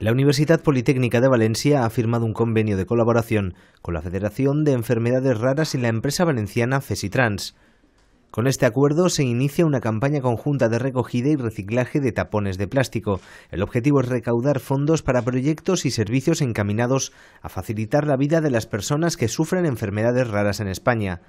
La Universidad Politécnica de Valencia ha firmado un convenio de colaboración con la Federación de Enfermedades Raras y la empresa valenciana Fesitrans. Con este acuerdo se inicia una campaña conjunta de recogida y reciclaje de tapones de plástico. El objetivo es recaudar fondos para proyectos y servicios encaminados a facilitar la vida de las personas que sufren enfermedades raras en España.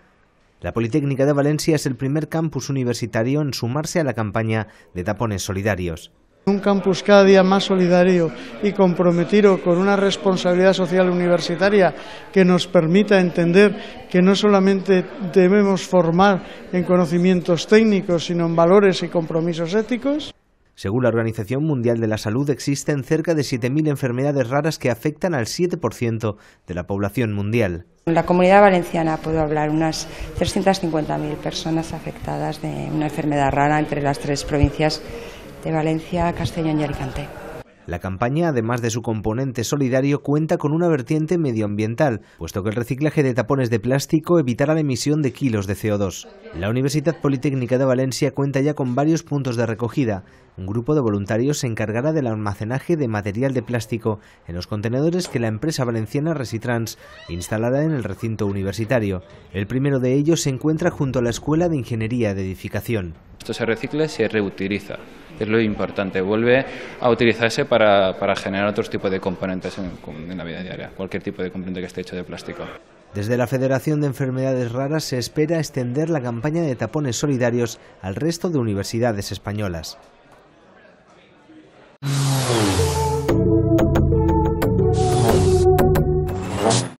La Politécnica de Valencia es el primer campus universitario en sumarse a la campaña de tapones solidarios. Un campus cada día más solidario y comprometido con una responsabilidad social universitaria que nos permita entender que no solamente debemos formar en conocimientos técnicos, sino en valores y compromisos éticos. Según la Organización Mundial de la Salud, existen cerca de 7.000 enfermedades raras que afectan al 7% de la población mundial. En la comunidad valenciana puedo hablar unas 350.000 personas afectadas de una enfermedad rara entre las tres provincias de Valencia, Castellón y Alicante. La campaña, además de su componente solidario, cuenta con una vertiente medioambiental, puesto que el reciclaje de tapones de plástico evitará la emisión de kilos de CO2. La Universidad Politécnica de Valencia cuenta ya con varios puntos de recogida. Un grupo de voluntarios se encargará del almacenaje de material de plástico en los contenedores que la empresa valenciana Resitrans instalará en el recinto universitario. El primero de ellos se encuentra junto a la Escuela de Ingeniería de Edificación. Esto se recicla se reutiliza es lo importante. Vuelve a utilizarse para, generar otros tipos de componentes en, en la vida diaria, cualquier tipo de componente que esté hecho de plástico. Desde la Federación de Enfermedades Raras se espera extender la campaña de tapones solidarios al resto de universidades españolas.